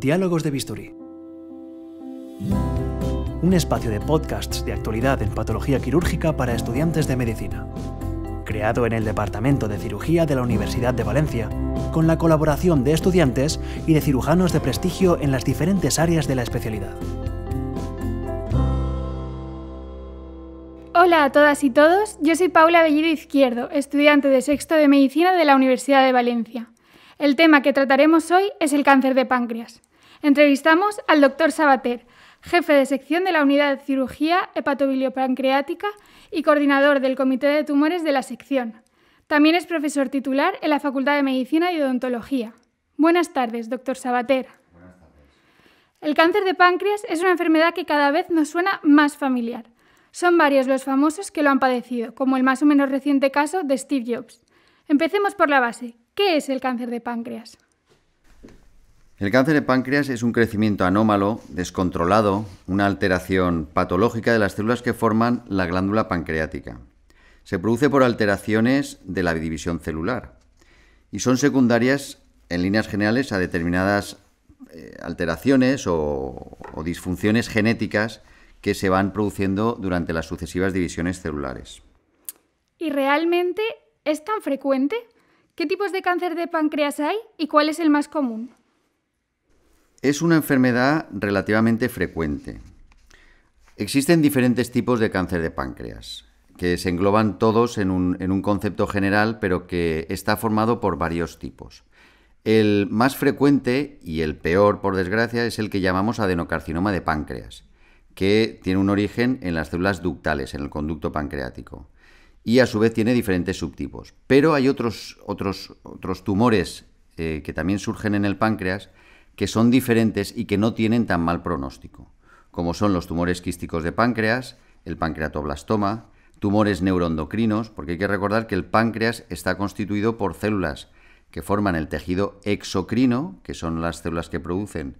Diálogos de Bisturí. Un espacio de podcasts de actualidad en patología quirúrgica para estudiantes de medicina. Creado en el Departamento de Cirugía de la Universidad de Valencia, con la colaboración de estudiantes y de cirujanos de prestigio en las diferentes áreas de la especialidad. Hola a todas y todos, yo soy Paula Bellido Izquierdo, estudiante de sexto de medicina de la Universidad de Valencia. El tema que trataremos hoy es el cáncer de páncreas. Entrevistamos al doctor Sabater, jefe de sección de la Unidad de Cirugía Hepatobiliopancreática y coordinador del Comité de Tumores de la sección. También es profesor titular en la Facultad de Medicina y Odontología. Buenas tardes, doctor Sabater. El cáncer de páncreas es una enfermedad que cada vez nos suena más familiar. Son varios los famosos que lo han padecido, como el más o menos reciente caso de Steve Jobs. Empecemos por la base. ¿Qué es el cáncer de páncreas? El cáncer de páncreas es un crecimiento anómalo, descontrolado, una alteración patológica de las células que forman la glándula pancreática. Se produce por alteraciones de la división celular y son secundarias en líneas generales a determinadas eh, alteraciones o disfunciones genéticas que se van produciendo durante las sucesivas divisiones celulares. ¿Y realmente es tan frecuente? ¿Qué tipos de cáncer de páncreas hay y cuál es el más común? Es una enfermedad relativamente frecuente. Existen diferentes tipos de cáncer de páncreas, que se engloban todos en un, concepto general, pero que está formado por varios tipos. El más frecuente y el peor, por desgracia, es el que llamamos adenocarcinoma de páncreas, que tiene un origen en las células ductales, en el conducto pancreático, y a su vez tiene diferentes subtipos. Pero hay otros, otros, otros tumores eh, que también surgen en el páncreas que son diferentes y que no tienen tan mal pronóstico, como son los tumores quísticos de páncreas, el pancreatoblastoma, tumores neuroendocrinos, porque hay que recordar que el páncreas está constituido por células que forman el tejido exocrino, que son las células que producen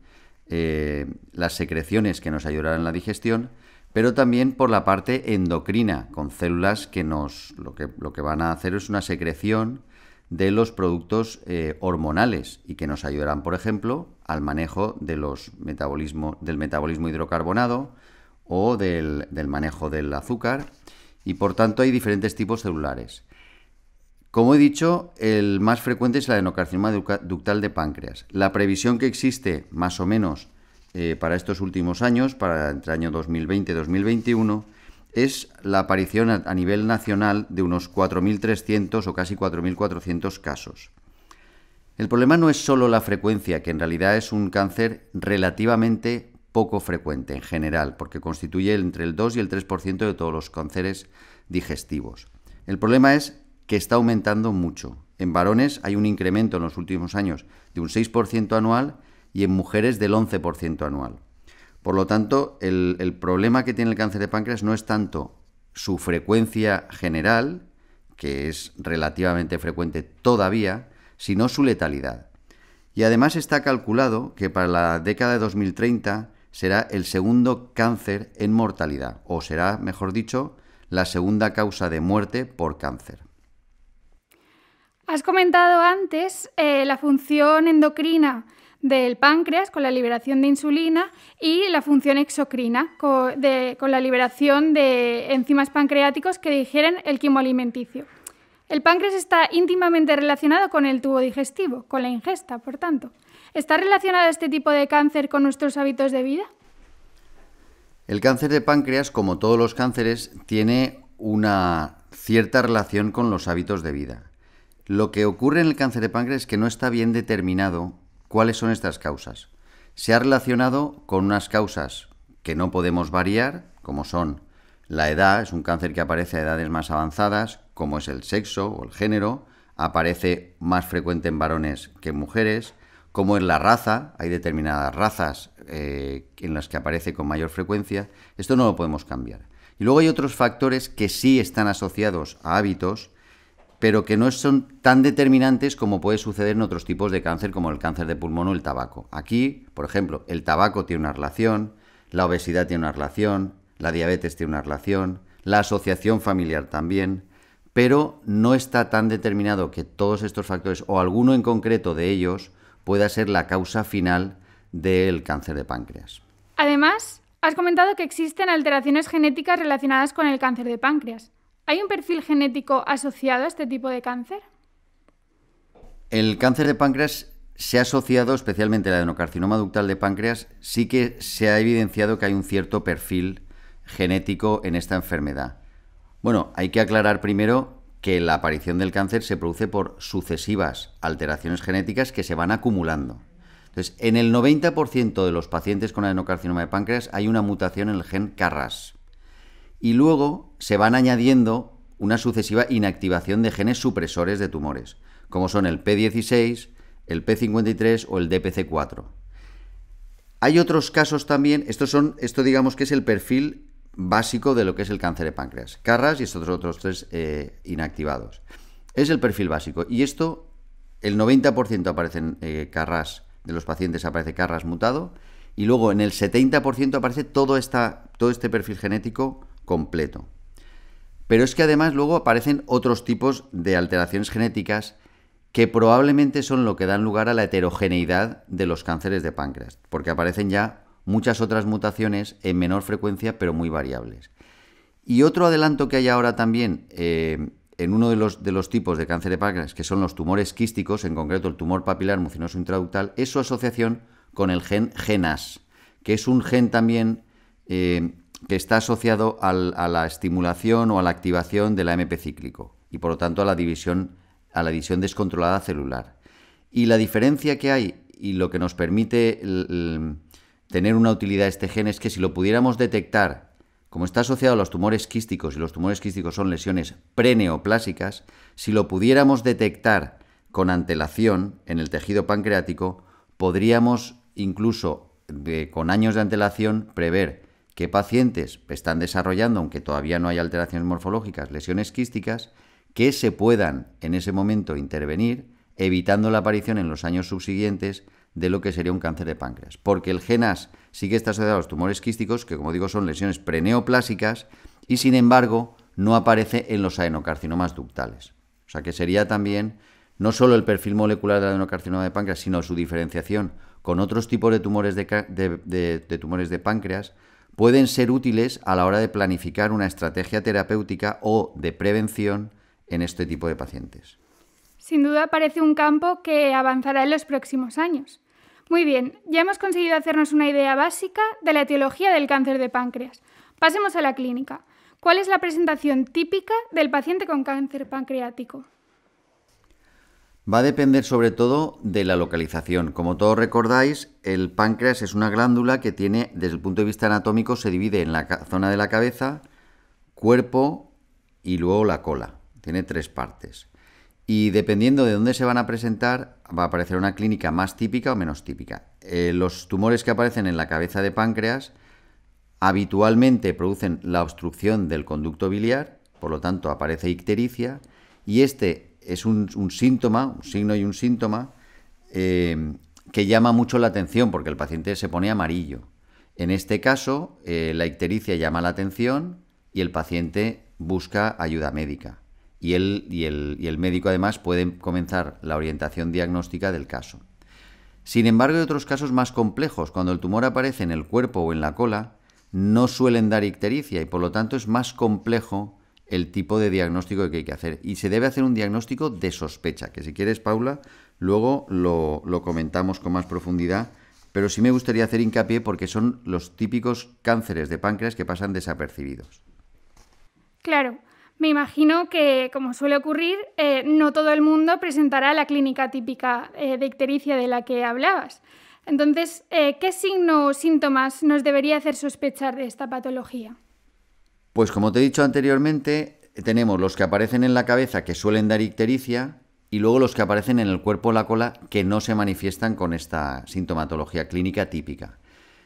eh, las secreciones que nos ayudarán en la digestión, pero también por la parte endocrina, con células que nos lo que, lo que van a hacer es una secreción de los productos eh, hormonales y que nos ayudarán, por ejemplo, al manejo del metabolismo hidrocarbonado o del, manejo del azúcar. Y por tanto hay diferentes tipos celulares. Como he dicho, el más frecuente es la adenocarcinoma ductal de páncreas. La previsión que existe más o menos eh, para estos últimos años, para entre el año 2020 y 2021, es la aparición a nivel nacional de unos 4.300 o casi 4.400 casos. El problema no es solo la frecuencia, que en realidad es un cáncer relativamente poco frecuente en general, porque constituye entre el 2 y el 3% de todos los cánceres digestivos. El problema es que está aumentando mucho. En varones hay un incremento en los últimos años de un 6% anual y en mujeres del 11% anual. Por lo tanto, el, problema que tiene el cáncer de páncreas no es tanto su frecuencia general, que es relativamente frecuente todavía, sino su letalidad. Y además está calculado que para la década de 2030 será el segundo cáncer en mortalidad, o será, mejor dicho, la segunda causa de muerte por cáncer. Has comentado antes eh, la función endocrina del páncreas con la liberación de insulina y la función exocrina con, la liberación de enzimas pancreáticos que digieren el quimo alimenticio. El páncreas está íntimamente relacionado con el tubo digestivo, con la ingesta, por tanto. ¿Está relacionado este tipo de cáncer con nuestros hábitos de vida? El cáncer de páncreas, como todos los cánceres, tiene una cierta relación con los hábitos de vida. Lo que ocurre en el cáncer de páncreas es que no está bien determinado ¿Cuáles son estas causas? Se ha relacionado con unas causas que no podemos variar, como son la edad, es un cáncer que aparece a edades más avanzadas, como es el sexo o el género, aparece más frecuente en varones que en mujeres, como es la raza, hay determinadas razas eh, en las que aparece con mayor frecuencia, esto no lo podemos cambiar. Y luego hay otros factores que sí están asociados a hábitos, pero que no son tan determinantes como puede suceder en otros tipos de cáncer como el cáncer de pulmón o el tabaco. Aquí, por ejemplo, el tabaco tiene una relación, la obesidad tiene una relación, la diabetes tiene una relación, la asociación familiar también, pero no está tan determinado que todos estos factores o alguno en concreto de ellos pueda ser la causa final del cáncer de páncreas. Además, has comentado que existen alteraciones genéticas relacionadas con el cáncer de páncreas. ¿Hay un perfil genético asociado a este tipo de cáncer? El cáncer de páncreas se ha asociado, especialmente el adenocarcinoma ductal de páncreas, sí que se ha evidenciado que hay un cierto perfil genético en esta enfermedad. Bueno, hay que aclarar primero que la aparición del cáncer se produce por sucesivas alteraciones genéticas que se van acumulando. Entonces, en el 90% de los pacientes con adenocarcinoma de páncreas hay una mutación en el gen CARRAS y luego se van añadiendo una sucesiva inactivación de genes supresores de tumores, como son el P16, el P53 o el DPC4. Hay otros casos también, estos son, esto digamos que es el perfil básico de lo que es el cáncer de páncreas, Carras y estos otros tres eh, inactivados. Es el perfil básico y esto, el 90% aparecen eh, Carras, de los pacientes aparece Carras mutado y luego en el 70% aparece todo, esta, todo este perfil genético completo. Pero es que además luego aparecen otros tipos de alteraciones genéticas que probablemente son lo que dan lugar a la heterogeneidad de los cánceres de páncreas, porque aparecen ya muchas otras mutaciones en menor frecuencia pero muy variables. Y otro adelanto que hay ahora también eh, en uno de los, tipos de cáncer de páncreas, que son los tumores quísticos, en concreto el tumor papilar mucinoso intraductal, es su asociación con el gen GENAS, que es un gen también eh, que está asociado a la estimulación o a la activación del AMP cíclico y por lo tanto a la división a la división descontrolada celular. Y la diferencia que hay y lo que nos permite tener una utilidad este gen es que si lo pudiéramos detectar, como está asociado a los tumores quísticos y los tumores quísticos son lesiones preneoplásicas, si lo pudiéramos detectar con antelación en el tejido pancreático, podríamos incluso con años de antelación prever ...que pacientes están desarrollando, aunque todavía no hay alteraciones morfológicas, lesiones quísticas, que se puedan en ese momento intervenir, evitando la aparición en los años subsiguientes de lo que sería un cáncer de páncreas. Porque el GENAS sigue estando asociado a los tumores quísticos, que como digo son lesiones preneoplásicas, y sin embargo no aparece en los adenocarcinomas ductales. O sea que sería también no solo el perfil molecular del adenocarcinoma de páncreas, sino su diferenciación con otros tipos de tumores de tumores de páncreas, pueden ser útiles a la hora de planificar una estrategia terapéutica o de prevención en este tipo de pacientes. Sin duda parece un campo que avanzará en los próximos años. Muy bien, ya hemos conseguido hacernos una idea básica de la etiología del cáncer de páncreas. Pasemos a la clínica. ¿Cuál es la presentación típica del paciente con cáncer pancreático? Va a depender sobre todo de la localización. Como todos recordáis, el páncreas es una glándula que tiene, desde el punto de vista anatómico, se divide en la zona de la cabeza, cuerpo y luego la cola. Tiene tres partes. Y dependiendo de dónde se van a presentar, va a aparecer una clínica más típica o menos típica. Eh, los tumores que aparecen en la cabeza de páncreas habitualmente producen la obstrucción del conducto biliar, por lo tanto aparece ictericia, y este es un, síntoma, un signo y un síntoma eh, que llama mucho la atención porque el paciente se pone amarillo. En este caso, eh, la ictericia llama la atención y el paciente busca ayuda médica. Y, él, y, el, y el médico además puede comenzar la orientación diagnóstica del caso. Sin embargo, hay otros casos más complejos. Cuando el tumor aparece en el cuerpo o en la cola, no suelen dar ictericia y por lo tanto es más complejo el tipo de diagnóstico que hay que hacer. Y se debe hacer un diagnóstico de sospecha, que si quieres, Paula, luego lo, comentamos con más profundidad, pero sí me gustaría hacer hincapié porque son los típicos cánceres de páncreas que pasan desapercibidos. Claro, me imagino que, como suele ocurrir, eh, no todo el mundo presentará la clínica típica eh, de ictericia de la que hablabas. Entonces, eh, ¿qué signos o síntomas nos debería hacer sospechar de esta patología? Pues como te he dicho anteriormente, tenemos los que aparecen en la cabeza que suelen dar ictericia y luego los que aparecen en el cuerpo o la cola que no se manifiestan con esta sintomatología clínica típica.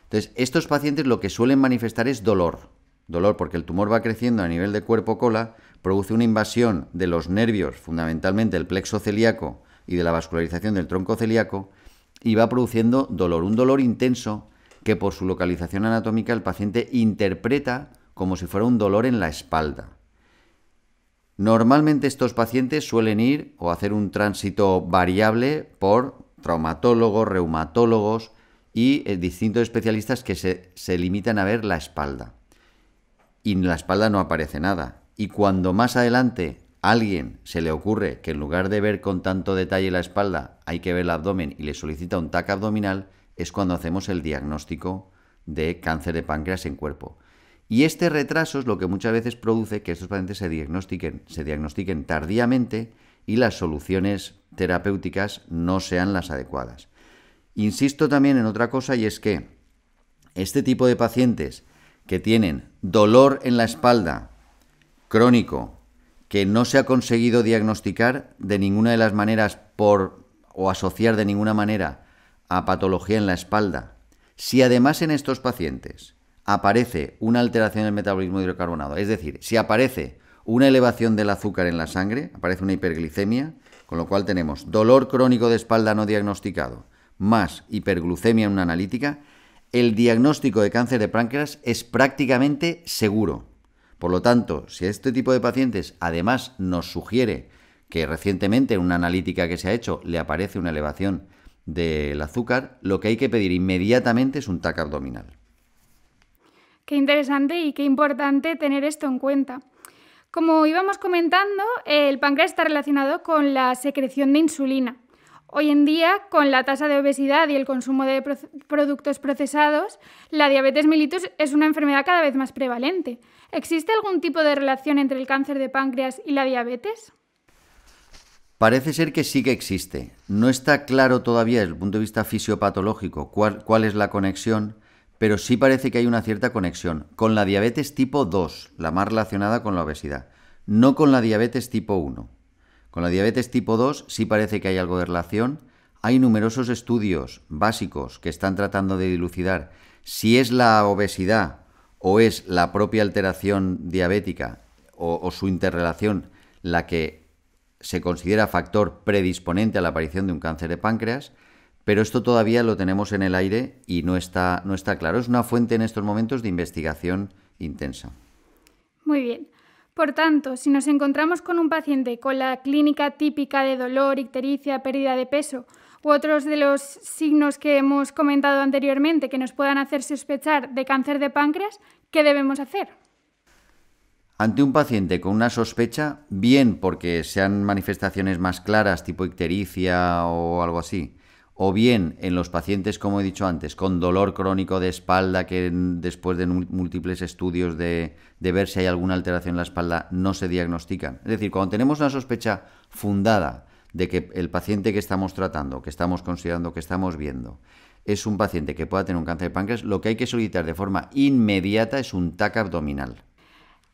Entonces, estos pacientes lo que suelen manifestar es dolor. Dolor porque el tumor va creciendo a nivel de cuerpo-cola, produce una invasión de los nervios, fundamentalmente el plexo celíaco y de la vascularización del tronco celíaco, y va produciendo dolor, un dolor intenso que por su localización anatómica el paciente interpreta como si fuera un dolor en la espalda. Normalmente estos pacientes suelen ir o hacer un tránsito variable por traumatólogos, reumatólogos y eh, distintos especialistas que se, limitan a ver la espalda. Y en la espalda no aparece nada. Y cuando más adelante a alguien se le ocurre que en lugar de ver con tanto detalle la espalda, hay que ver el abdomen y le solicita un TAC abdominal, es cuando hacemos el diagnóstico de cáncer de páncreas en cuerpo. Y este retraso es lo que muchas veces produce que estos pacientes se diagnostiquen, se diagnostiquen tardíamente y las soluciones terapéuticas no sean las adecuadas. Insisto también en otra cosa y es que este tipo de pacientes que tienen dolor en la espalda crónico que no se ha conseguido diagnosticar de ninguna de las maneras por o asociar de ninguna manera a patología en la espalda. Si además en estos pacientes aparece una alteración del metabolismo hidrocarbonado, es decir, si aparece una elevación del azúcar en la sangre, aparece una hiperglicemia, con lo cual tenemos dolor crónico de espalda no diagnosticado, más hiperglucemia en una analítica, el diagnóstico de cáncer de páncreas es prácticamente seguro. Por lo tanto, si este tipo de pacientes además nos sugiere que recientemente en una analítica que se ha hecho le aparece una elevación del azúcar, lo que hay que pedir inmediatamente es un TAC abdominal. Qué interesante y qué importante tener esto en cuenta. Como íbamos comentando, el páncreas está relacionado con la secreción de insulina. Hoy en día, con la tasa de obesidad y el consumo de productos procesados, la diabetes mellitus es una enfermedad cada vez más prevalente. ¿Existe algún tipo de relación entre el cáncer de páncreas y la diabetes? Parece ser que sí que existe. No está claro todavía desde el punto de vista fisiopatológico cuál es la conexión, pero sí parece que hay una cierta conexión con la diabetes tipo 2, la más relacionada con la obesidad, no con la diabetes tipo 1. Con la diabetes tipo 2 sí parece que hay algo de relación. Hay numerosos estudios básicos que están tratando de dilucidar si es la obesidad o es la propia alteración diabética o, o su interrelación la que se considera factor predisponente a la aparición de un cáncer de páncreas pero esto todavía lo tenemos en el aire y no está, no está claro. Es una fuente en estos momentos de investigación intensa. Muy bien. Por tanto, si nos encontramos con un paciente con la clínica típica de dolor, ictericia, pérdida de peso u otros de los signos que hemos comentado anteriormente que nos puedan hacer sospechar de cáncer de páncreas, ¿qué debemos hacer? Ante un paciente con una sospecha, bien porque sean manifestaciones más claras, tipo ictericia o algo así, o bien en los pacientes, como he dicho antes, con dolor crónico de espalda, que después de múltiples estudios de, ver si hay alguna alteración en la espalda no se diagnostican. Es decir, cuando tenemos una sospecha fundada de que el paciente que estamos tratando, que estamos considerando, que estamos viendo, es un paciente que pueda tener un cáncer de páncreas, lo que hay que solicitar de forma inmediata es un TAC abdominal.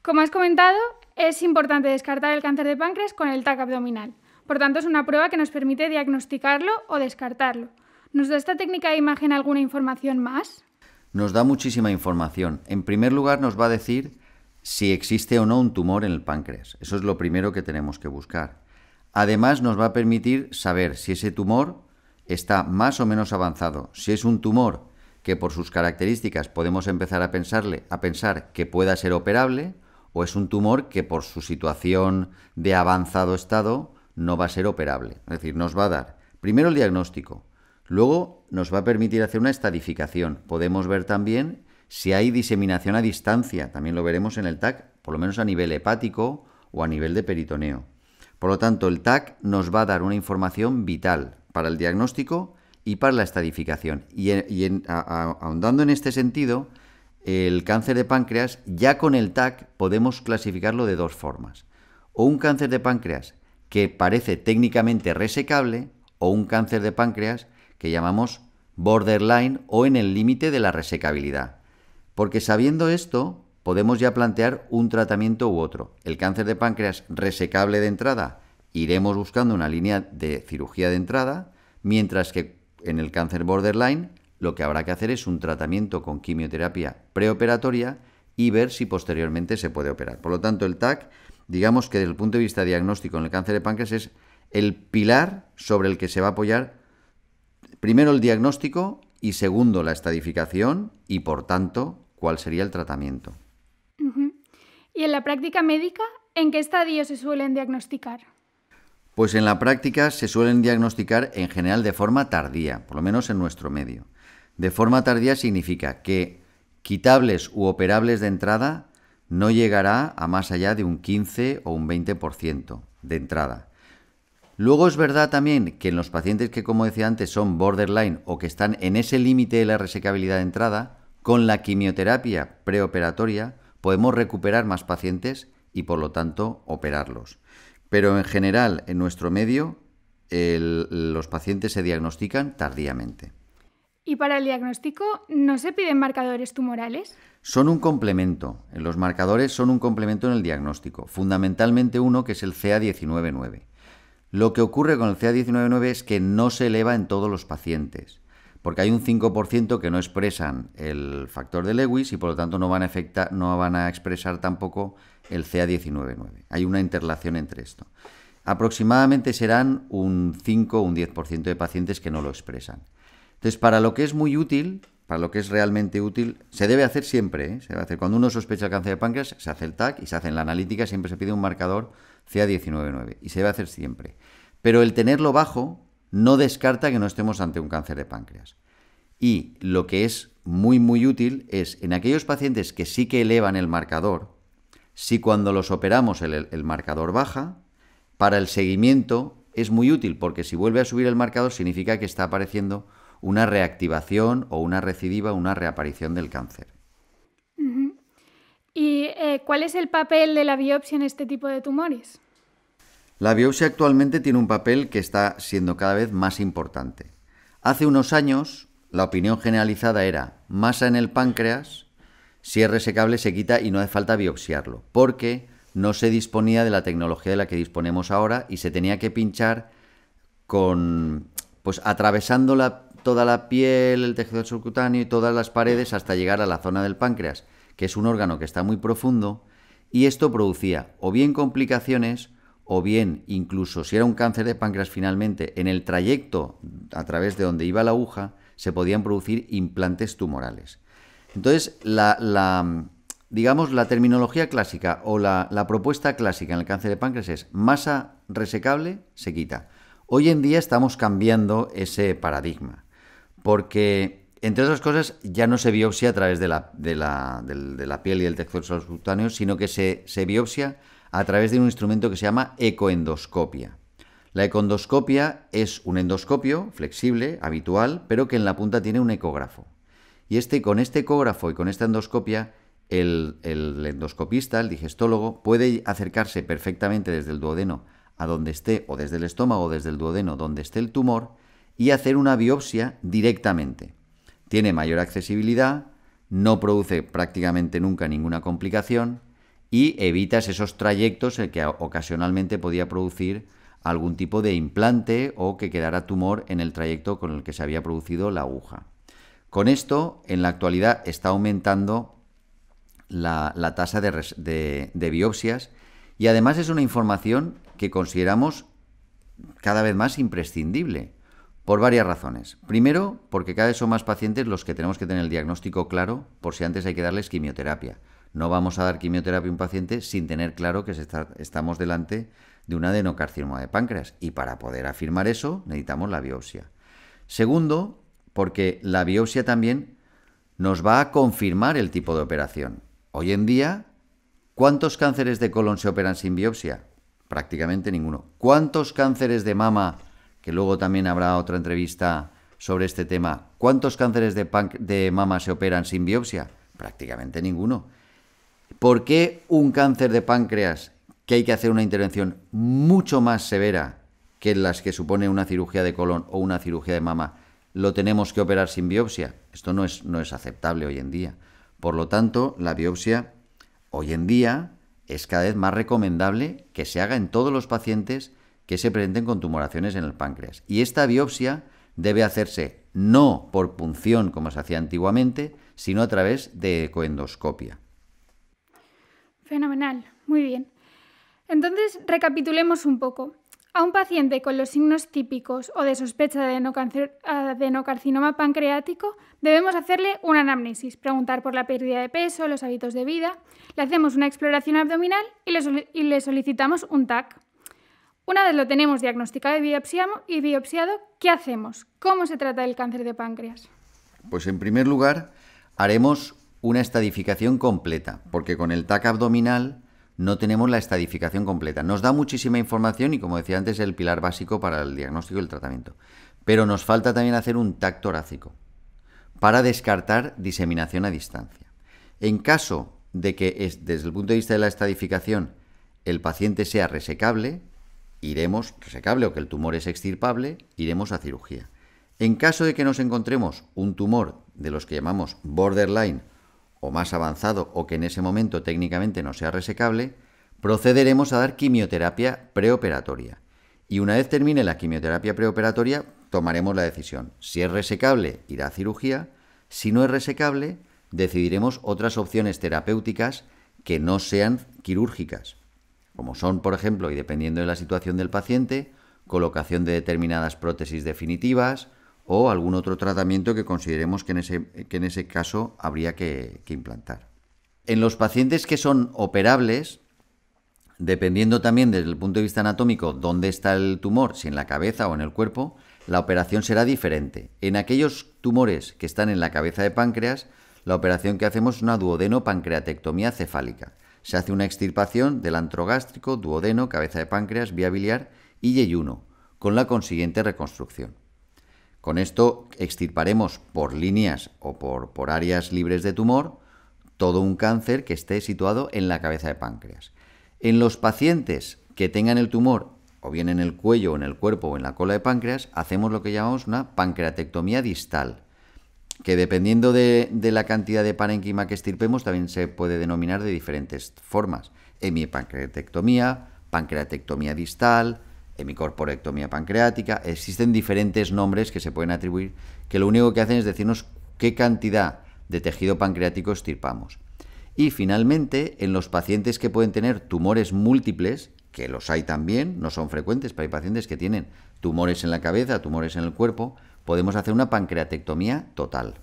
Como has comentado, es importante descartar el cáncer de páncreas con el TAC abdominal. Por tanto, es una prueba que nos permite diagnosticarlo o descartarlo. ¿Nos da esta técnica de imagen alguna información más? Nos da muchísima información. En primer lugar, nos va a decir si existe o no un tumor en el páncreas. Eso es lo primero que tenemos que buscar. Además, nos va a permitir saber si ese tumor está más o menos avanzado. Si es un tumor que por sus características podemos empezar a pensarle, a pensar que pueda ser operable, o es un tumor que por su situación de avanzado estado no va a ser operable. Es decir, nos va a dar primero el diagnóstico, luego nos va a permitir hacer una estadificación. Podemos ver también si hay diseminación a distancia, también lo veremos en el TAC, por lo menos a nivel hepático o a nivel de peritoneo. Por lo tanto, el TAC nos va a dar una información vital para el diagnóstico y para la estadificación. Y, ahondando en este sentido, el cáncer de páncreas, ya con el TAC podemos clasificarlo de dos formas. O un cáncer de páncreas que parece técnicamente resecable o un cáncer de páncreas que llamamos borderline o en el límite de la resecabilidad. Porque sabiendo esto, podemos ya plantear un tratamiento u otro. El cáncer de páncreas resecable de entrada, iremos buscando una línea de cirugía de entrada, mientras que en el cáncer borderline lo que habrá que hacer es un tratamiento con quimioterapia preoperatoria y ver si posteriormente se puede operar. Por lo tanto, el TAC digamos que desde el punto de vista diagnóstico en el cáncer de páncreas es el pilar sobre el que se va a apoyar primero el diagnóstico y segundo la estadificación y por tanto cuál sería el tratamiento. ¿Y en la práctica médica en qué estadio se suelen diagnosticar? Pues en la práctica se suelen diagnosticar en general de forma tardía, por lo menos en nuestro medio. De forma tardía significa que quitables u operables de entrada no llegará a más allá de un 15 o un 20% de entrada. Luego es verdad también que en los pacientes que, como decía antes, son borderline o que están en ese límite de la resecabilidad de entrada, con la quimioterapia preoperatoria podemos recuperar más pacientes y por lo tanto operarlos. Pero en general, en nuestro medio, los pacientes se diagnostican tardíamente. ¿Y para el diagnóstico no se piden marcadores tumorales? Son un complemento. Los marcadores son un complemento en el diagnóstico, fundamentalmente uno que es el CA19-9. Lo que ocurre con el CA19-9 es que no se eleva en todos los pacientes, porque hay un 5% que no expresan el factor de Lewis y por lo tanto no van a, afectar, no van a expresar tampoco el CA19-9. Hay una interlación entre esto. Aproximadamente serán un 5 o un 10% de pacientes que no lo expresan. Entonces, para lo que es muy útil, para lo que es realmente útil, se debe hacer siempre, ¿eh? se Cuando uno sospecha el cáncer de páncreas, se hace el TAC y se hace en la analítica, siempre se pide un marcador CA199 y se debe hacer siempre. Pero el tenerlo bajo no descarta que no estemos ante un cáncer de páncreas. Y lo que es muy, muy útil es en aquellos pacientes que sí que elevan el marcador, si cuando los operamos el, marcador baja, para el seguimiento es muy útil porque si vuelve a subir el marcador significa que está apareciendo una reactivación o una recidiva, una reaparición del cáncer. ¿Y eh, cuál es el papel de la biopsia en este tipo de tumores? La biopsia actualmente tiene un papel que está siendo cada vez más importante. Hace unos años, la opinión generalizada era masa en el páncreas, si es resecable se quita y no hace falta biopsiarlo, porque no se disponía de la tecnología de la que disponemos ahora y se tenía que pinchar con pues atravesando la toda la piel, el tejido subcutáneo y todas las paredes hasta llegar a la zona del páncreas, que es un órgano que está muy profundo, y esto producía o bien complicaciones o bien incluso si era un cáncer de páncreas finalmente, en el trayecto a través de donde iba la aguja, se podían producir implantes tumorales. Entonces, digamos, la terminología clásica o la, la propuesta clásica en el cáncer de páncreas es masa resecable se quita. Hoy en día estamos cambiando ese paradigma porque, entre otras cosas, ya no se biopsia a través de la, piel y del texto subcutáneo, sino que se, biopsia a través de un instrumento que se llama ecoendoscopia. La ecoendoscopia es un endoscopio flexible, habitual, pero que en la punta tiene un ecógrafo. Y este, con este ecógrafo y con esta endoscopia, el, el, endoscopista, el digestólogo, puede acercarse perfectamente desde el duodeno a donde esté, o desde el estómago, o desde el duodeno, donde esté el tumor, y hacer una biopsia directamente. Tiene mayor accesibilidad, no produce prácticamente nunca ninguna complicación y evitas esos trayectos el que ocasionalmente podía producir algún tipo de implante o que quedara tumor en el trayecto con el que se había producido la aguja. Con esto, en la actualidad está aumentando la, tasa de biopsias y además es una información que consideramos cada vez más imprescindible por varias razones. Primero, porque cada vez son más pacientes los que tenemos que tener el diagnóstico claro por si antes hay que darles quimioterapia. No vamos a dar quimioterapia a un paciente sin tener claro que estamos delante de una adenocarcinoma de páncreas y para poder afirmar eso necesitamos la biopsia. Segundo, porque la biopsia también nos va a confirmar el tipo de operación. Hoy en día, ¿cuántos cánceres de colon se operan sin biopsia? Prácticamente ninguno. ¿Cuántos cánceres de mama que luego también habrá otra entrevista sobre este tema. ¿Cuántos cánceres de, de mama se operan sin biopsia? Prácticamente ninguno. ¿Por qué un cáncer de páncreas que hay que hacer una intervención mucho más severa que las que supone una cirugía de colon o una cirugía de mama, lo tenemos que operar sin biopsia. Esto no es, no es aceptable hoy en día. Por lo tanto, la biopsia hoy en día es cada vez más recomendable que se haga en todos los pacientes que se presenten con tumoraciones en el páncreas. Y esta biopsia debe hacerse no por punción como se hacía antiguamente, sino a través de ecoendoscopia. Fenomenal, muy bien. Entonces, recapitulemos un poco. A un paciente con los signos típicos o de sospecha de adenocarcinoma pancreático, debemos hacerle una anamnesis, preguntar por la pérdida de peso, los hábitos de vida, le hacemos una exploración abdominal y le, solicitamos un TAC. Una vez lo tenemos diagnosticado y biopsiado, y biopsiado, ¿qué hacemos? ¿Cómo se trata el cáncer de páncreas? Pues en primer lugar, haremos una estadificación completa, porque con el TAC abdominal no tenemos la estadificación completa. Nos da muchísima información y, como decía antes, es el pilar básico para el diagnóstico y el tratamiento. Pero nos falta también hacer un TAC torácico para descartar diseminación a distancia. En caso de que, desde el punto de vista de la estadificación, el paciente sea resecable, iremos, resecable o que el tumor es extirpable, iremos a cirugía. En caso de que nos encontremos un tumor de los que llamamos borderline o más avanzado o que en ese momento técnicamente no sea resecable, procederemos a dar quimioterapia preoperatoria. Y una vez termine la quimioterapia preoperatoria, tomaremos la decisión. Si es resecable, irá a cirugía. Si no es resecable, decidiremos otras opciones terapéuticas que no sean quirúrgicas como son, por ejemplo, y dependiendo de la situación del paciente, colocación de determinadas prótesis definitivas o algún otro tratamiento que consideremos que en ese, caso habría que, que implantar. En los pacientes que son operables, dependiendo también desde el punto de vista anatómico dónde está el tumor, si en la cabeza o en el cuerpo, la operación será diferente. En aquellos tumores que están en la cabeza de páncreas, la operación que hacemos es una duodenopancreatectomía cefálica. Se hace una extirpación del antrogástrico, duodeno, cabeza de páncreas, vía biliar y yeyuno, con la consiguiente reconstrucción. Con esto extirparemos por líneas o por, por áreas libres de tumor todo un cáncer que esté situado en la cabeza de páncreas. En los pacientes que tengan el tumor o bien en el cuello, o en el cuerpo o en la cola de páncreas, hacemos lo que llamamos una pancreatectomía distal que dependiendo de, la cantidad de parenquima que estirpemos, también se puede denominar de diferentes formas. Hemipancreatectomía, pancreatectomía distal, hemicorporectomía pancreática. Existen diferentes nombres que se pueden atribuir, que lo único que hacen es decirnos qué cantidad de tejido pancreático estirpamos. Y finalmente, en los pacientes que pueden tener tumores múltiples, que los hay también, no son frecuentes, pero hay pacientes que tienen tumores en la cabeza, tumores en el cuerpo, podemos hacer una pancreatectomía total.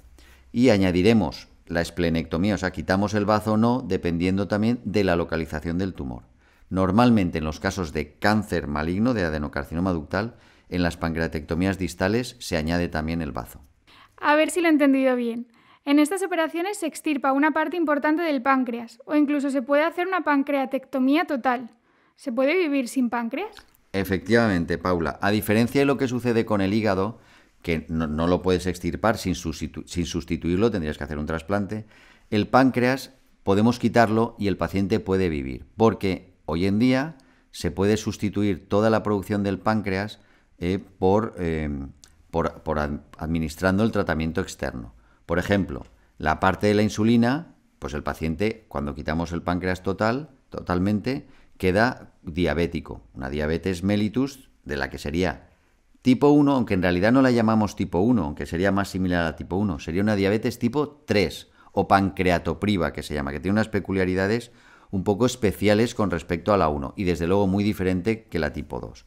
Y añadiremos la esplenectomía, o sea, quitamos el bazo o no, dependiendo también de la localización del tumor. Normalmente en los casos de cáncer maligno de adenocarcinoma ductal, en las pancreatectomías distales se añade también el bazo. A ver si lo he entendido bien. En estas operaciones se extirpa una parte importante del páncreas o incluso se puede hacer una pancreatectomía total. ¿Se puede vivir sin páncreas? Efectivamente, Paula. A diferencia de lo que sucede con el hígado, que no, lo puedes extirpar sin, sustituirlo, tendrías que hacer un trasplante, el páncreas podemos quitarlo y el paciente puede vivir, porque hoy en día se puede sustituir toda la producción del páncreas eh, por, em, administrando el tratamiento externo. Por ejemplo, la parte de la insulina, pues el paciente, cuando quitamos el páncreas total, totalmente, queda diabético, una diabetes mellitus de la que sería tipo 1, aunque en realidad no la llamamos tipo 1, aunque sería más similar a tipo 1, sería una diabetes tipo 3 o pancreatopriva que se llama, que tiene unas peculiaridades un poco especiales con respecto a la 1 y desde luego muy diferente que la tipo 2.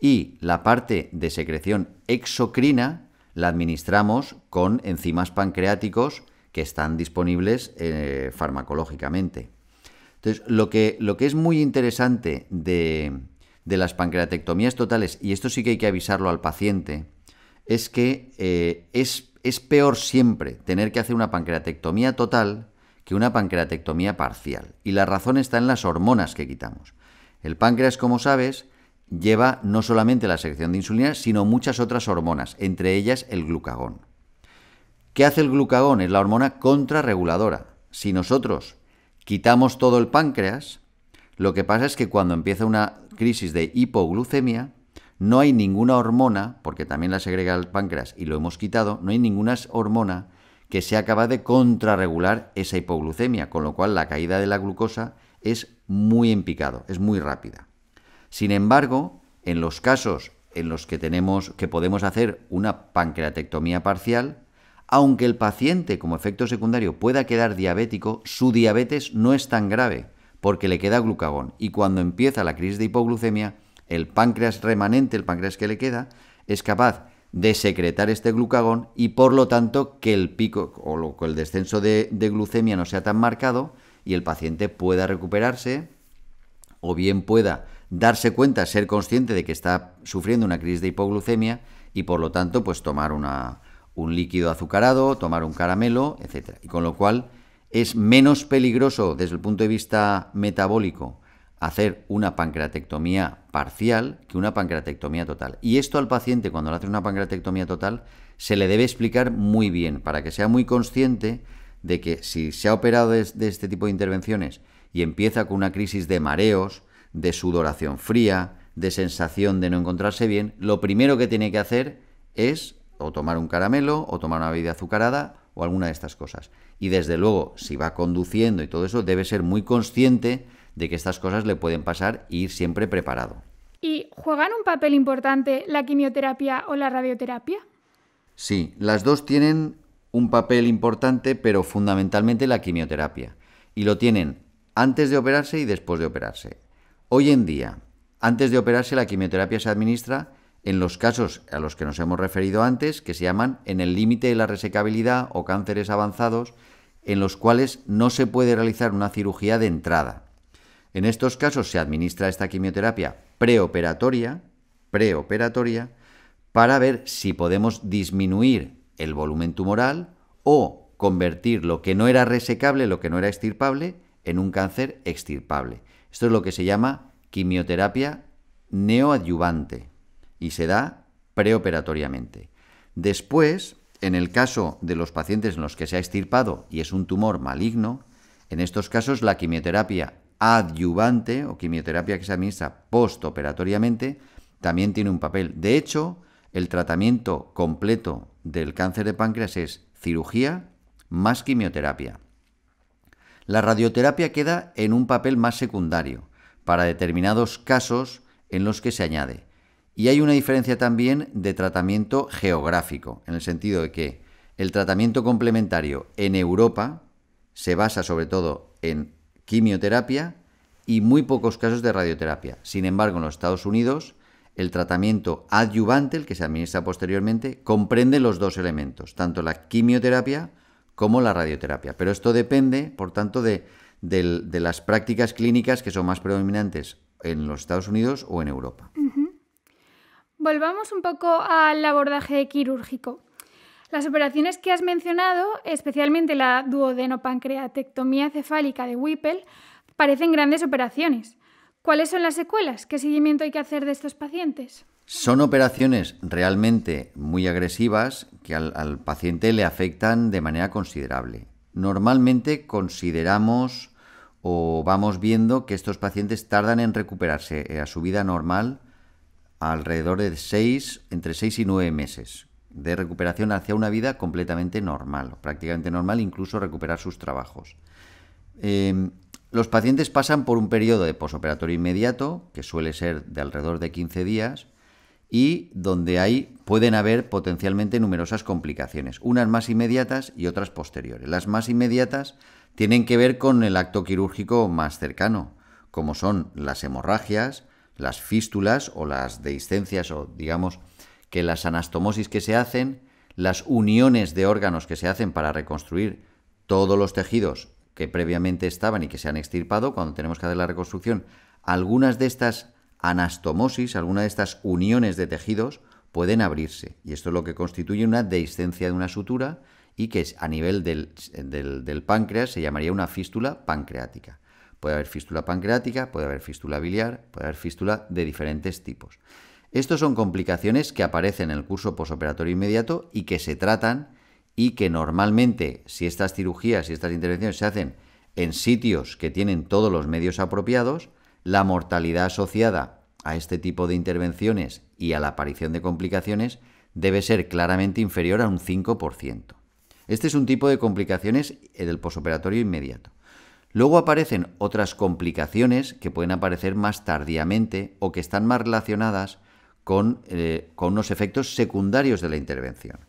Y la parte de secreción exocrina la administramos con enzimas pancreáticos que están disponibles eh, farmacológicamente. Entonces, lo que, lo que es muy interesante de, las pancreatectomías totales, y esto sí que hay que avisarlo al paciente, es que eh, es, peor siempre tener que hacer una pancreatectomía total que una pancreatectomía parcial. Y la razón está en las hormonas que quitamos. El páncreas, como sabes, lleva no solamente la secreción de insulina, sino muchas otras hormonas, entre ellas el glucagón. ¿Qué hace el glucagón? Es la hormona contrarreguladora. Si nosotros quitamos todo el páncreas, lo que pasa es que cuando empieza una crisis de hipoglucemia, no hay ninguna hormona, porque también la segrega el páncreas y lo hemos quitado, no hay ninguna hormona que se capaz de contrarregular esa hipoglucemia, con lo cual la caída de la glucosa es muy en picado, es muy rápida. Sin embargo, en los casos en los que tenemos que podemos hacer una pancreatectomía parcial, aunque el paciente como efecto secundario pueda quedar diabético, su diabetes no es tan grave porque le queda glucagón y cuando empieza la crisis de hipoglucemia, el páncreas remanente, el páncreas que le queda, es capaz de secretar este glucagón y por lo tanto que el pico o el descenso de, de glucemia no sea tan marcado y el paciente pueda recuperarse o bien pueda darse cuenta, ser consciente de que está sufriendo una crisis de hipoglucemia y por lo tanto pues tomar una, un líquido azucarado, tomar un caramelo, etc. Y con lo cual es menos peligroso desde el punto de vista metabólico hacer una pancreatectomía parcial que una pancreatectomía total. Y esto al paciente cuando le hace una pancreatectomía total se le debe explicar muy bien para que sea muy consciente de que si se ha operado de este tipo de intervenciones y empieza con una crisis de mareos, de sudoración fría, de sensación de no encontrarse bien, lo primero que tiene que hacer es o tomar un caramelo o tomar una bebida azucarada o alguna de estas cosas. Y desde luego, si va conduciendo y todo eso, debe ser muy consciente de que estas cosas le pueden pasar y e ir siempre preparado. ¿Y juegan un papel importante la quimioterapia o la radioterapia? Sí, las dos tienen un papel importante, pero fundamentalmente la quimioterapia. Y lo tienen antes de operarse y después de operarse. Hoy en día, antes de operarse la quimioterapia se administra en los casos a los que nos hemos referido antes, que se llaman en el límite de la resecabilidad o cánceres avanzados, en los cuales no se puede realizar una cirugía de entrada. En estos casos se administra esta quimioterapia preoperatoria, preoperatoria para ver si podemos disminuir el volumen tumoral o convertir lo que no era resecable, lo que no era extirpable, en un cáncer extirpable. Esto es lo que se llama quimioterapia neoadyuvante y se da preoperatoriamente. Después, en el caso de los pacientes en los que se ha extirpado y es un tumor maligno, en estos casos la quimioterapia adyuvante o quimioterapia que se administra postoperatoriamente también tiene un papel. De hecho, el tratamiento completo del cáncer de páncreas es cirugía más quimioterapia. La radioterapia queda en un papel más secundario para determinados casos en los que se añade. Y hay una diferencia también de tratamiento geográfico, en el sentido de que el tratamiento complementario en Europa se basa sobre todo en quimioterapia y muy pocos casos de radioterapia. Sin embargo, en los Estados Unidos, el tratamiento adyuvante, el que se administra posteriormente, comprende los dos elementos, tanto la quimioterapia como la radioterapia. Pero esto depende, por tanto, de, de las prácticas clínicas que son más predominantes en los Estados Unidos o en Europa. Volvamos un poco al abordaje quirúrgico. Las operaciones que has mencionado, especialmente la duodenopancreatectomía cefálica de Whipple, parecen grandes operaciones. ¿Cuáles son las secuelas? ¿Qué seguimiento hay que hacer de estos pacientes? Son operaciones realmente muy agresivas que al, al paciente le afectan de manera considerable. Normalmente consideramos o vamos viendo que estos pacientes tardan en recuperarse eh, a su vida normal alrededor de 6, entre 6 y 9 meses de recuperación hacia una vida completamente normal, prácticamente normal, incluso recuperar sus trabajos. Em, los pacientes pasan por un periodo de posoperatorio inmediato, que suele ser de alrededor de 15 días, y donde hay, pueden haber potencialmente numerosas complicaciones, unas más inmediatas y otras posteriores. Las más inmediatas tienen que ver con el acto quirúrgico más cercano, como son las hemorragias, las fístulas o las dehiscencias o digamos que las anastomosis que se hacen, las uniones de órganos que se hacen para reconstruir todos los tejidos que previamente estaban y que se han extirpado cuando tenemos que hacer la reconstrucción, algunas de estas anastomosis, algunas de estas uniones de tejidos pueden abrirse y esto es lo que constituye una dehiscencia de una sutura y que a nivel del, del, del páncreas se llamaría una fístula pancreática. Puede haber fístula pancreática, puede haber fístula biliar, puede haber fístula de diferentes tipos. Estos son complicaciones que aparecen en el curso posoperatorio inmediato y que se tratan y que normalmente si estas cirugías y estas intervenciones se hacen en sitios que tienen todos los medios apropiados, la mortalidad asociada a este tipo de intervenciones y a la aparición de complicaciones debe ser claramente inferior a un 5%. Este es un tipo de complicaciones del posoperatorio inmediato. Luego aparecen otras complicaciones que pueden aparecer más tardíamente o que están más relacionadas eh, con, unos efectos secundarios de la intervención.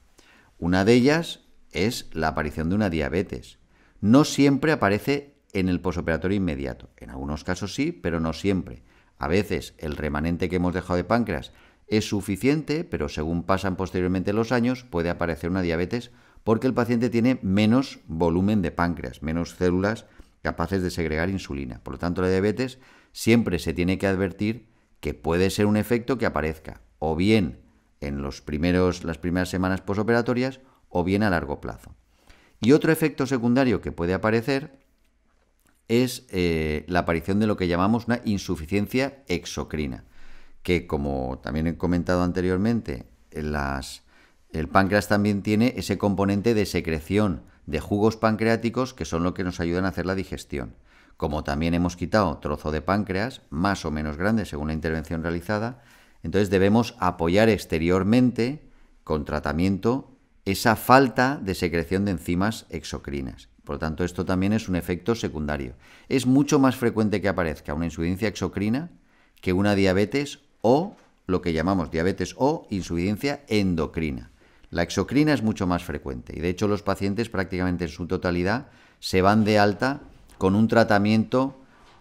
Una de ellas es la aparición de una diabetes. No siempre aparece en el posoperatorio inmediato. En algunos casos sí, pero no siempre. A veces el remanente que hemos dejado de páncreas es suficiente, pero según pasan posteriormente los años puede aparecer una diabetes porque el paciente tiene menos volumen de páncreas, menos células capaces de segregar insulina. Por lo tanto, la diabetes siempre se tiene que advertir que puede ser un efecto que aparezca o bien en los primeros, las primeras semanas posoperatorias o bien a largo plazo. Y otro efecto secundario que puede aparecer es eh, la aparición de lo que llamamos una insuficiencia exocrina, que como también he comentado anteriormente, las, el páncreas también tiene ese componente de secreción de jugos pancreáticos que son lo que nos ayudan a hacer la digestión. Como también hemos quitado trozo de páncreas, más o menos grande según la intervención realizada, entonces debemos apoyar exteriormente con tratamiento esa falta de secreción de enzimas exocrinas. Por lo tanto, esto también es un efecto secundario. Es mucho más frecuente que aparezca una insuficiencia exocrina que una diabetes o lo que llamamos diabetes o insuficiencia endocrina. La exocrina es mucho más frecuente y de hecho los pacientes prácticamente en su totalidad se van de alta con un tratamiento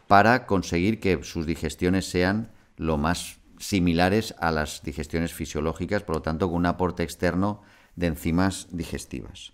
para conseguir que sus digestiones sean lo más similares a las digestiones fisiológicas, por lo tanto con un aporte externo de enzimas digestivas.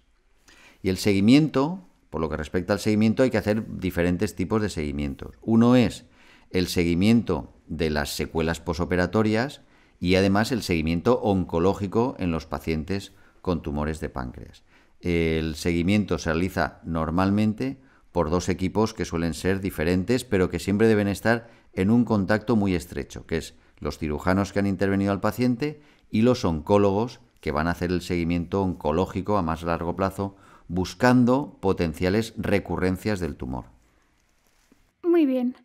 Y el seguimiento, por lo que respecta al seguimiento, hay que hacer diferentes tipos de seguimientos. Uno es el seguimiento de las secuelas posoperatorias, y además el seguimiento oncológico en los pacientes con tumores de páncreas. El seguimiento se realiza normalmente por dos equipos que suelen ser diferentes, pero que siempre deben estar en un contacto muy estrecho, que es los cirujanos que han intervenido al paciente y los oncólogos que van a hacer el seguimiento oncológico a más largo plazo, buscando potenciales recurrencias del tumor. Muy bien.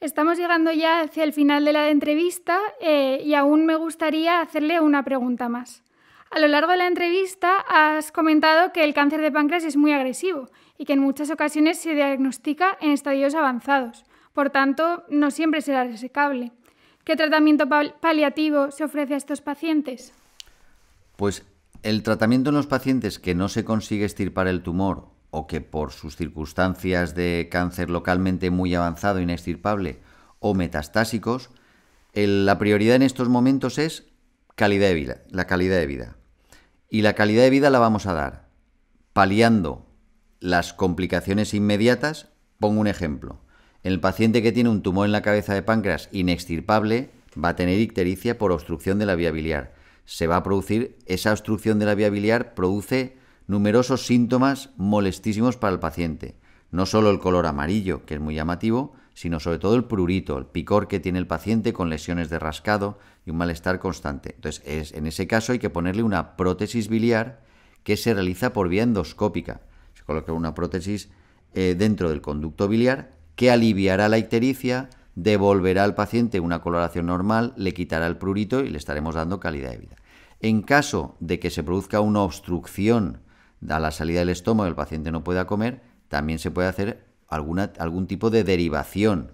Estamos llegando ya hacia el final de la entrevista eh, y aún me gustaría hacerle una pregunta más. A lo largo de la entrevista has comentado que el cáncer de páncreas es muy agresivo y que en muchas ocasiones se diagnostica en estadios avanzados. Por tanto, no siempre será resecable. ¿Qué tratamiento paliativo se ofrece a estos pacientes? Pues el tratamiento en los pacientes que no se consigue estirpar el tumor o que por sus circunstancias de cáncer localmente muy avanzado, inextirpable o metastásicos, la prioridad en estos momentos es calidad de vida, la calidad de vida. Y la calidad de vida la vamos a dar paliando las complicaciones inmediatas. Pongo un ejemplo. El paciente que tiene un tumor en la cabeza de páncreas inextirpable va a tener ictericia por obstrucción de la vía biliar. Se va a producir, esa obstrucción de la vía biliar produce numerosos síntomas molestísimos para el paciente. No solo el color amarillo, que es muy llamativo, sino sobre todo el prurito, el picor que tiene el paciente con lesiones de rascado y un malestar constante. Entonces, en ese caso hay que ponerle una prótesis biliar que se realiza por vía endoscópica. Se coloca una prótesis eh, dentro del conducto biliar que aliviará la ictericia, devolverá al paciente una coloración normal, le quitará el prurito y le estaremos dando calidad de vida. En caso de que se produzca una obstrucción a la salida del estómago el paciente no pueda comer, también se puede hacer alguna, algún tipo de derivación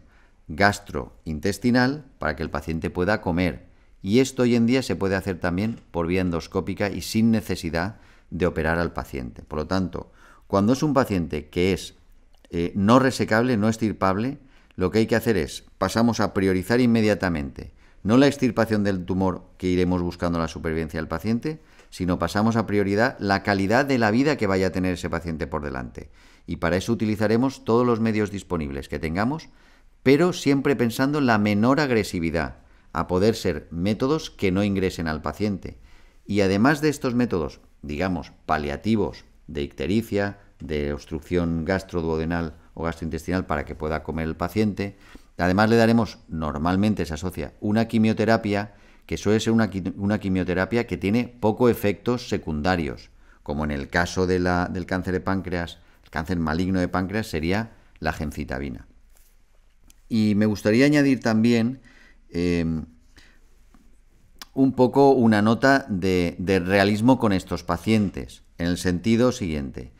gastrointestinal para que el paciente pueda comer. Y esto hoy en día se puede hacer también por vía endoscópica y sin necesidad de operar al paciente. Por lo tanto, cuando es un paciente que es eh, no resecable, no estirpable, lo que hay que hacer es pasamos a priorizar inmediatamente no la extirpación del tumor que iremos buscando la supervivencia del paciente, sino pasamos a prioridad la calidad de la vida que vaya a tener ese paciente por delante. Y para eso utilizaremos todos los medios disponibles que tengamos, pero siempre pensando en la menor agresividad, a poder ser métodos que no ingresen al paciente. Y además de estos métodos, digamos, paliativos, de ictericia, de obstrucción gastroduodenal o gastrointestinal para que pueda comer el paciente, además le daremos, normalmente se asocia, una quimioterapia que suele ser una, quimioterapia que tiene poco efectos secundarios, como en el caso de la, del cáncer de páncreas, el cáncer maligno de páncreas sería la gencitabina. Y me gustaría añadir también em, un poco una nota de, realismo con estos pacientes, en el sentido siguiente.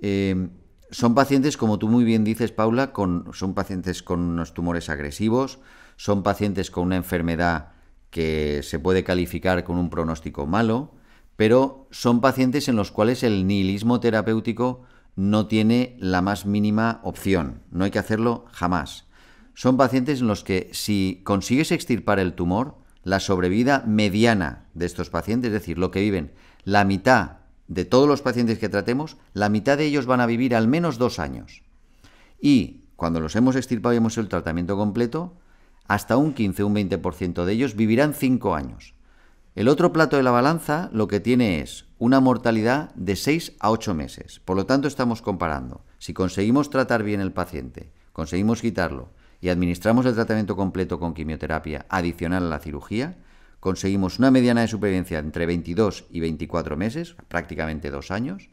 Em, son pacientes, como tú muy bien dices, Paula, con, son pacientes con unos tumores agresivos, son pacientes con una enfermedad que se puede calificar con un pronóstico malo, pero son pacientes en los cuales el nihilismo terapéutico no tiene la más mínima opción, no hay que hacerlo jamás. Son pacientes en los que si consigues extirpar el tumor, la sobrevida mediana de estos pacientes, es decir, lo que viven, la mitad de todos los pacientes que tratemos, la mitad de ellos van a vivir al menos dos años. Y cuando los hemos extirpado y hemos hecho el tratamiento completo, hasta un 15, un 20% de ellos vivirán 5 años. El otro plato de la balanza lo que tiene es una mortalidad de 6 a 8 meses. Por lo tanto, estamos comparando. Si conseguimos tratar bien el paciente, conseguimos quitarlo y administramos el tratamiento completo con quimioterapia adicional a la cirugía, conseguimos una mediana de supervivencia entre 22 y 24 meses, prácticamente 2 años,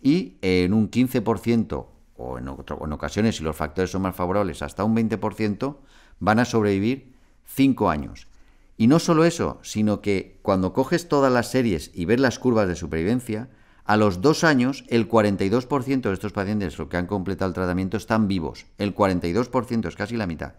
y en un 15% o en ocasiones, si los factores son más favorables, hasta un 20%, van a sobrevivir cinco años. Y no solo eso, sino que cuando coges todas las series y ves las curvas de supervivencia, a los dos años el 42% de estos pacientes que han completado el tratamiento están vivos. El 42% es casi la mitad.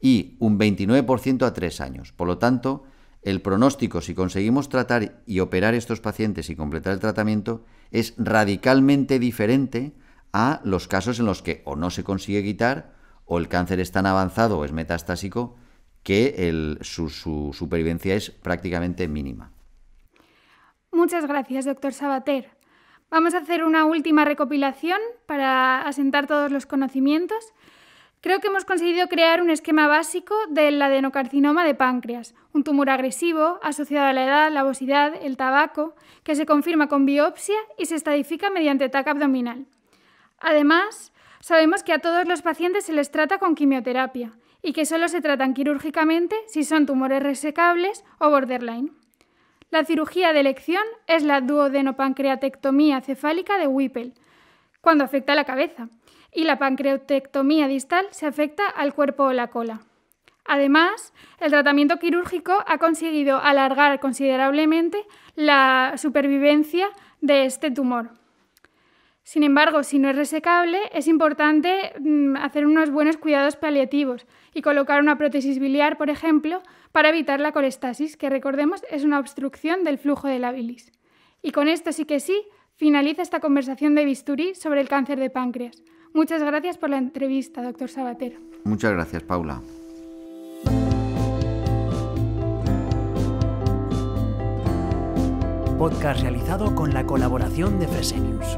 Y un 29% a tres años. Por lo tanto, el pronóstico, si conseguimos tratar y operar estos pacientes y completar el tratamiento, es radicalmente diferente a los casos en los que o no se consigue quitar o el cáncer es tan avanzado o es metastásico que su, supervivencia es prácticamente mínima. Muchas gracias, doctor Sabater. Vamos a hacer una última recopilación para asentar todos los conocimientos. Creo que hemos conseguido crear un esquema básico del adenocarcinoma de páncreas, un tumor agresivo asociado a la edad, la obesidad, el tabaco, que se confirma con biopsia y se estadifica mediante TAC abdominal. Además, Sabemos que a todos los pacientes se les trata con quimioterapia y que solo se tratan quirúrgicamente si son tumores resecables o borderline. La cirugía de elección es la duodenopancreatectomía cefálica de Whipple, cuando afecta la cabeza, y la pancreatectomía distal se afecta al cuerpo o la cola. Además, el tratamiento quirúrgico ha conseguido alargar considerablemente la supervivencia de este tumor. Sin embargo, si no es resecable, es importante mm, hacer unos buenos cuidados paliativos y colocar una prótesis biliar, por ejemplo, para evitar la colestasis, que recordemos es una obstrucción del flujo de la bilis. Y con esto sí que sí, finaliza esta conversación de bisturí sobre el cáncer de páncreas. Muchas gracias por la entrevista, doctor Sabatero. Muchas gracias, Paula. podcast realizado con la colaboración de Fresenius.